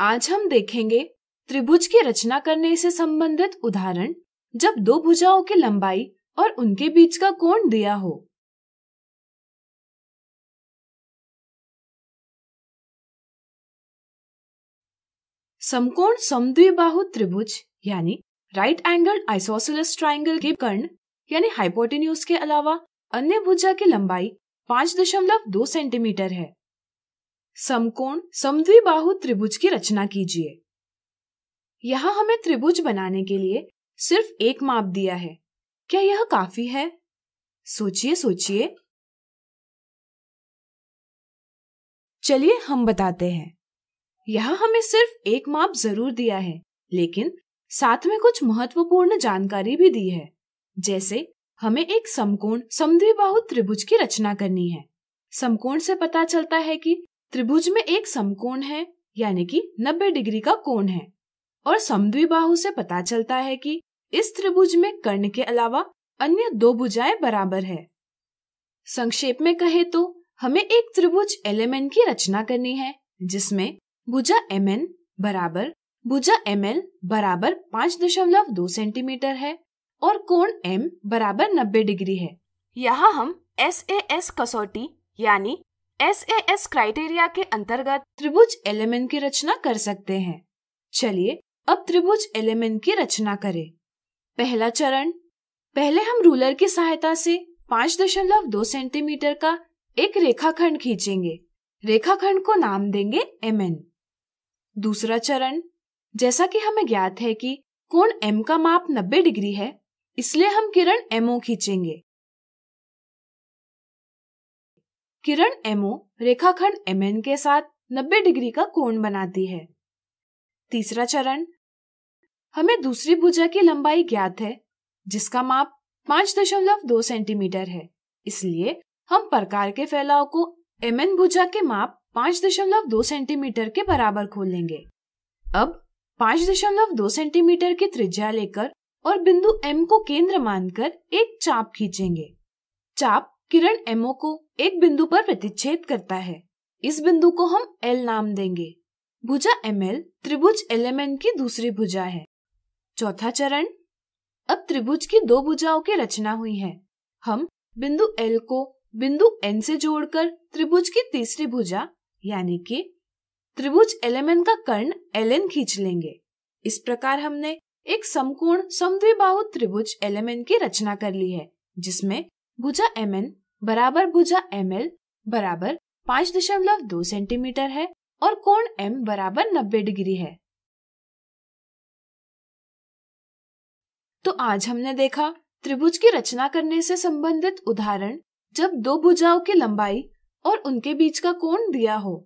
आज हम देखेंगे त्रिभुज की रचना करने से संबंधित उदाहरण जब दो भुजाओं की लंबाई और उनके बीच का कोण दिया हो समकोण समद्विबाहु त्रिभुज यानी राइट एंगल आइसोसिलस ट्राइंगल के कर्ण यानी हाइपोटेन्यूज के अलावा अन्य भुजा की लंबाई 5.2 सेंटीमीटर है समकोण समद्विबाहु त्रिभुज की रचना कीजिए यहाँ हमें त्रिभुज बनाने के लिए सिर्फ एक माप दिया है क्या यह काफी है सोचिए सोचिए चलिए हम बताते हैं यह हमें सिर्फ एक माप जरूर दिया है लेकिन साथ में कुछ महत्वपूर्ण जानकारी भी दी है जैसे हमें एक समकोण समद्विबाहु त्रिभुज की रचना करनी है समकोण से पता चलता है कि त्रिभुज में एक समकोण है यानी कि 90 डिग्री का कोण है और समद्विबाहु से पता चलता है कि इस त्रिभुज में कर्ण के अलावा अन्य दो भुजाएं बराबर है संक्षेप में कहे तो हमें एक त्रिभुज एलिमेंट की रचना करनी है जिसमें भुजा एम एन बराबर भुजा एम एल बराबर पाँच दशमलव दो सेंटीमीटर है और कोण एम बराबर नब्बे डिग्री है यहाँ हम एस ए एस कसौटी यानी एस ए एस क्राइटेरिया के अंतर्गत त्रिभुज एलिमेंट की रचना कर सकते हैं चलिए अब त्रिभुज एलिमेंट की रचना करें पहला चरण पहले हम रूलर की सहायता से दशमलव दो सेंटीमीटर का एक रेखाखंड खींचेंगे रेखाखंड को नाम देंगे एम एन दूसरा चरण जैसा कि हमें ज्ञात है कि कोण एम का माप 90 डिग्री है इसलिए हम किरण एमओ खींचेंगे किरण एमओ रेखाखंड एमएन के साथ 90 डिग्री का कोण बनाती है तीसरा चरण हमें दूसरी भुजा की लंबाई ज्ञात है जिसका माप 5.2 सेंटीमीटर है इसलिए हम प्रकार के फैलाव को एमएन भुजा के माप 5.2 सेंटीमीटर के बराबर खोलेंगे अब 5.2 सेंटीमीटर की त्रिज्या लेकर और बिंदु M को केंद्र मानकर एक चाप खींचेंगे चाप किरण एमओ को एक बिंदु पर प्रतिच्छेद करता है इस बिंदु को हम एल नाम देंगे भुजा एम एल त्रिभुज एलिमेंट की दूसरी भुजा है चौथा चरण अब त्रिभुज की दो भुजाओं की रचना हुई है हम बिंदु एल को बिंदु एन से जोड़कर त्रिभुज की तीसरी भुजा यानी कि त्रिभुज एलिमेंट का कर्ण एल एन खींच लेंगे इस प्रकार हमने एक समकोण समद्विबाहु त्रिभुज एलिमेंट की रचना कर ली है जिसमें भुजा एम एन बराबर भुजा एम एल बराबर पाँच दशमलव दो सेंटीमीटर है और कोण एम बराबर नब्बे डिग्री है तो आज हमने देखा त्रिभुज की रचना करने से संबंधित उदाहरण जब दो भुजाओं की लंबाई और उनके बीच का कोण दिया हो